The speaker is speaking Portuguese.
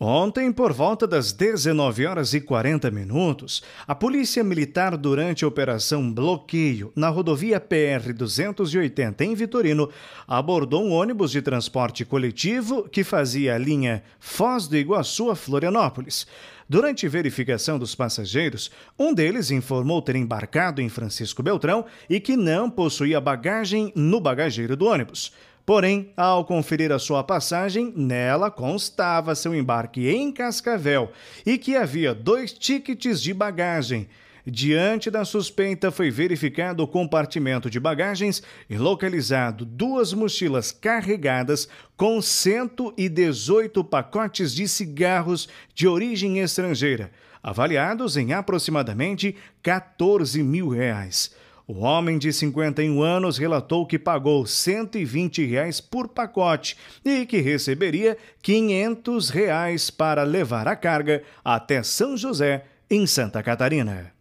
Ontem, por volta das 19 horas e 40 minutos, a Polícia Militar, durante a Operação Bloqueio, na rodovia PR-280 em Vitorino, abordou um ônibus de transporte coletivo que fazia a linha Foz do Iguaçu a Florianópolis. Durante verificação dos passageiros, um deles informou ter embarcado em Francisco Beltrão e que não possuía bagagem no bagageiro do ônibus. Porém, ao conferir a sua passagem, nela constava seu embarque em Cascavel e que havia dois tickets de bagagem. Diante da suspeita, foi verificado o compartimento de bagagens e localizado duas mochilas carregadas com 118 pacotes de cigarros de origem estrangeira, avaliados em aproximadamente 14 mil reais. O homem de 51 anos relatou que pagou R$ 120 reais por pacote e que receberia R$ 500 reais para levar a carga até São José, em Santa Catarina.